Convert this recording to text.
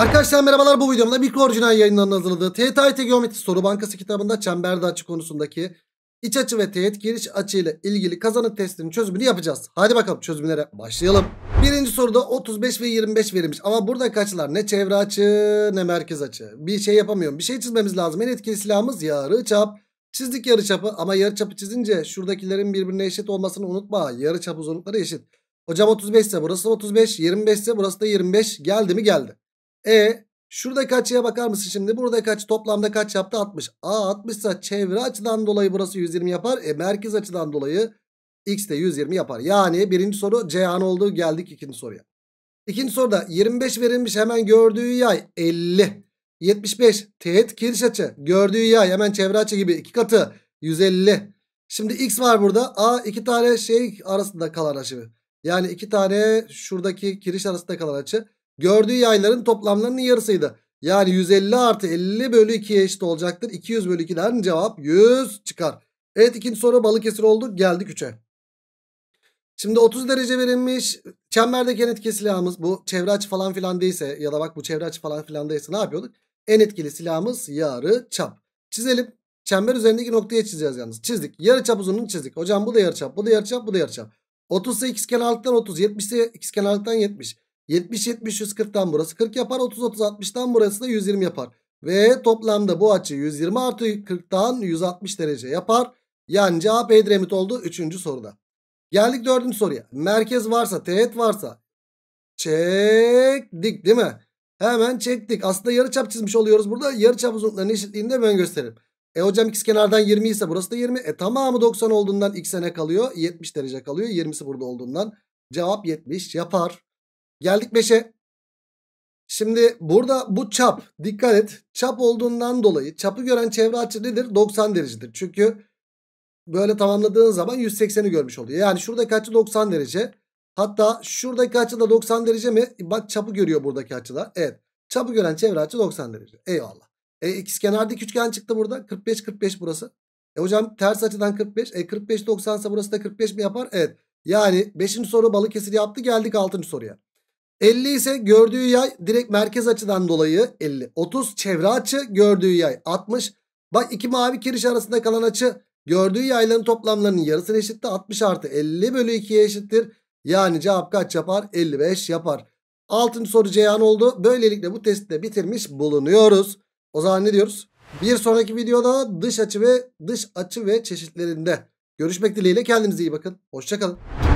Arkadaşlar merhabalar bu videomda mikro orijinal yayınlarının hazırladığı TYT Geometri Soru Bankası kitabında çemberde açı konusundaki iç açı ve teğet giriş açı ile ilgili kazanım testinin çözümünü yapacağız. Hadi bakalım çözümlere başlayalım. Birinci soruda 35 ve 25 verilmiş ama burada kaçlar ne çevre açı ne merkez açı. Bir şey yapamıyorum bir şey çizmemiz lazım en etkili silahımız yarı çap. Çizdik yarı çapı ama yarı çapı çizince şuradakilerin birbirine eşit olmasını unutma. Yarı çap uzunlukları eşit. Hocam 35 ise burası 35, 25 ise burası da 25. Geldi mi geldi. E şuradaki açıya bakar mısın şimdi? Buradaki açı toplamda kaç yaptı? 60. A 60 ise çevre açıdan dolayı burası 120 yapar. E merkez açıdan dolayı x de 120 yapar. Yani birinci soru C an olduğu geldik ikinci soruya. İkinci soruda 25 verilmiş hemen gördüğü yay 50. 75 teğet kiriş açı gördüğü yay hemen çevre açı gibi iki katı 150. Şimdi x var burada. A iki tane şey arasında kalan açı. Yani iki tane şuradaki kiriş arasında kalan açı. Gördüğü yayların toplamlarının yarısıydı. Yani 150 artı 50 bölü 2'ye eşit olacaktır. 200 bölü 2'den cevap 100 çıkar. Evet ikinci soru Balıkesir oldu. Geldik 3'e. Şimdi 30 derece verilmiş. Çemberdeki en etkili silahımız bu çevre açı falan filan değilse ya da bak bu çevre açı falan filan değilse ne yapıyorduk? En etkili silahımız yarı çap. Çizelim. Çember üzerindeki noktaya çizeceğiz yalnız. Çizdik. Yarı çap uzunluğunu çizdik. Hocam bu da yarı çap, bu da yarı çap, bu da yarı çap. 30 ise x kenarlıktan 30, 70 ise x kenarlıktan 70. 70-70-140'tan burası 40 yapar. 30-30-60'tan burası da 120 yapar. Ve toplamda bu açı 120 artı 40'tan 160 derece yapar. Yani cevap Edremit oldu 3. soruda. Geldik 4. soruya. Merkez varsa, teğet varsa çektik değil mi? Hemen çektik. Aslında yarıçap çizmiş oluyoruz burada. Yarıçap uzunluklarının eşitliğini de ben gösteririm. E hocam x kenardan 20 ise burası da 20. E tamamı 90 olduğundan x'e ne kalıyor? 70 derece kalıyor. 20'si burada olduğundan cevap 70 yapar. Geldik 5'e. Şimdi burada bu çap dikkat et çap olduğundan dolayı çapı gören çevre açı nedir? 90 derecedir. Çünkü böyle tamamladığın zaman 180'i görmüş oluyor. Yani şuradaki açı 90 derece. Hatta şuradaki açı da 90 derece mi? E, bak çapı görüyor buradaki açıda. Evet çapı gören çevre açı 90 derece. Eyvallah. E ikizkenar dik üçgen çıktı burada. 45 45 burası. E hocam ters açıdan 45. E 45 90 ise burası da 45 mi yapar? Evet. Yani 5. soru balık kesir yaptı geldik 6. soruya. 50 ise gördüğü yay direkt merkez açıdan dolayı 50. 30 çevre açı gördüğü yay 60. Bak iki mavi kiriş arasında kalan açı gördüğü yayların toplamlarının yarısına eşittir. 60 artı 50 bölü 2'ye eşittir. Yani cevap kaç yapar? 55 yapar. Altıncı soru ceyan oldu. Böylelikle bu testi de bitirmiş bulunuyoruz. O zaman ne diyoruz? Bir sonraki videoda dış açı ve dış açı ve çeşitlerinde görüşmek dileğiyle kendinize iyi bakın. Hoşçakalın.